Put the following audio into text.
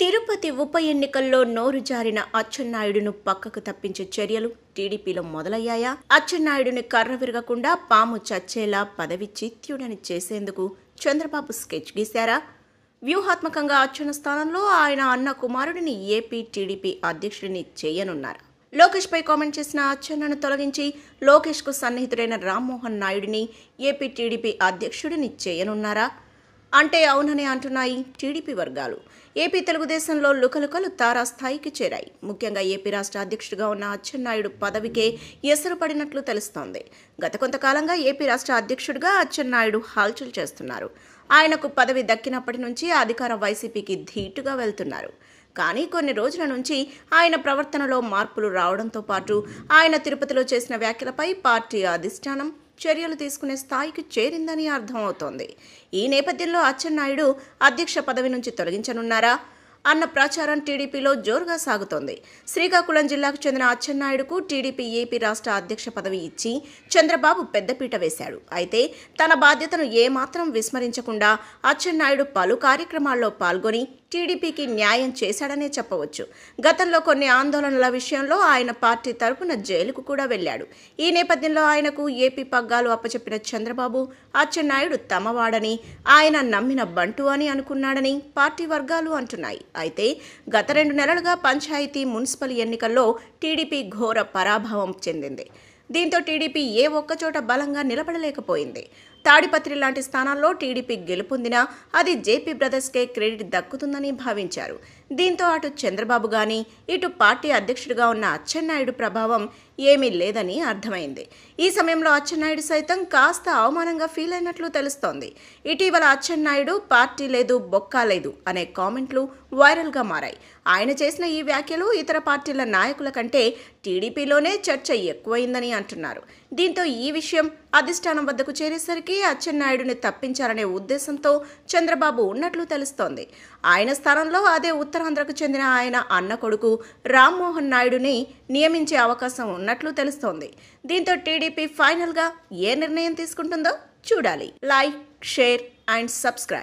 తిరుపతి ఉప ఎన్నికల్లో నోరు జారిన అచ్చెన్నాయుడును పక్కకు తప్పించే చర్యలు టీడీపీలో మొదలయ్యాయా అచ్చెన్నాయుడుని కర్ర విరగకుండా పాము చచ్చేలా పదవి చిత్యుడని చేసేందుకు చంద్రబాబు స్కెచ్ గీశారా వ్యూహాత్మకంగా అచ్చెన్న స్థానంలో ఆయన అన్న కుమారుడిని ఏపీ టీడీపీ అధ్యక్షుడిని చేయనున్నారు లోకేష్పై కామెంట్ చేసిన అచ్చెన్నను తొలగించి లోకేష్కు సన్నిహితుడైన రామ్మోహన్ నాయుడిని ఏపీ టీడీపీ అధ్యక్షుడిని చేయనున్నారా అంటే అవుననే అంటున్నాయి టీడీపీ వర్గాలు ఏపీ తెలుగుదేశంలో లుకలుకలు తారాస్థాయికి చేరాయి ముఖ్యంగా ఏపీ రాష్ట్ర అధ్యక్షుడిగా ఉన్న అచ్చెన్నాయుడు పదవికే ఎసరు పడినట్లు తెలుస్తోంది గత కొంతకాలంగా ఏపీ రాష్ట్ర అధ్యక్షుడిగా అచ్చెన్నాయుడు హాల్చల్ చేస్తున్నారు ఆయనకు పదవి దక్కినప్పటి నుంచి అధికార వైసీపీకి ధీటుగా వెళ్తున్నారు కానీ కొన్ని రోజుల నుంచి ఆయన ప్రవర్తనలో మార్పులు రావడంతో పాటు ఆయన తిరుపతిలో చేసిన వ్యాఖ్యలపై పార్టీ అధిష్టానం చర్యలు తీసుకునే స్థాయికి చేరిందని అర్థమవుతోంది ఈ నేపథ్యంలో అచ్చెన్నాయుడు అధ్యక్ష పదవి నుంచి తొలగించనున్నారా అన్న ప్రచారం టీడీపీలో జోరుగా సాగుతోంది శ్రీకాకుళం జిల్లాకు చెందిన అచ్చెన్నాయుడుకు టీడీపీ ఏపీ రాష్ట్ర అధ్యక్ష పదవి ఇచ్చి చంద్రబాబు పెద్దపీట వేశాడు అయితే తన బాధ్యతను ఏమాత్రం విస్మరించకుండా అచ్చెన్నాయుడు పలు కార్యక్రమాల్లో పాల్గొని టీడీపీకి న్యాయం చేశాడనే చెప్పవచ్చు గతంలో కొన్ని ఆందోళనల విషయంలో ఆయన పార్టీ తరపున జైలుకు కూడా వెళ్ళాడు ఈ నేపథ్యంలో ఆయనకు ఏపీ పగ్గాలు అప్పచెప్పిన చంద్రబాబు అచ్చెన్నాయుడు తమవాడని ఆయన నమ్మిన బంటు అని అనుకున్నాడని పార్టీ వర్గాలు అంటున్నాయి అయితే గత రెండు నెలలుగా పంచాయతీ మున్సిపల్ ఎన్నికల్లో టీడీపీ ఘోర పరాభవం చెందింది దీంతో టీడీపీ ఏ ఒక్కచోట బలంగా నిలబడలేకపోయింది తాడిపత్రి లాంటి స్థానాల్లో టీడీపీ గెలుపొందినా అది జేపీ బ్రదర్స్కే క్రెడిట్ దక్కుతుందని భావించారు దీంతో అటు చంద్రబాబు గాని ఇటు పార్టీ అధ్యక్షుడిగా ఉన్న అచ్చెన్నాయుడు ప్రభావం ఏమీ లేదని అర్థమైంది ఈ సమయంలో అచ్చెన్నాయుడు సైతం కాస్త అవమానంగా ఫీల్ అయినట్లు తెలుస్తోంది ఇటీవల అచ్చెన్నాయుడు పార్టీ లేదు బొక్కా లేదు అనే కామెంట్లు వైరల్గా మారాయి ఆయన చేసిన ఈ వ్యాఖ్యలు ఇతర పార్టీల నాయకుల కంటే టీడీపీలోనే చర్చ ఎక్కువైందని అంటున్నారు దీంతో ఈ విషయం అధిష్టానం వద్దకు చేరేసరికి అచ్చెన్నాయుడుని తప్పించాలనే ఉద్దేశంతో చంద్రబాబు ఉన్నట్లు తెలుస్తోంది ఆయన స్థానంలో అదే ఉత్తరాంధ్రకు చెందిన ఆయన అన్న కొడుకు రామ్మోహన్ నాయుడుని నియమించే అవకాశం ఉన్నట్లు తెలుస్తోంది దీంతో టీడీపీ ఫైనల్గా ఏ నిర్ణయం తీసుకుంటుందో చూడాలి లైక్ షేర్ అండ్ సబ్స్క్రైబ్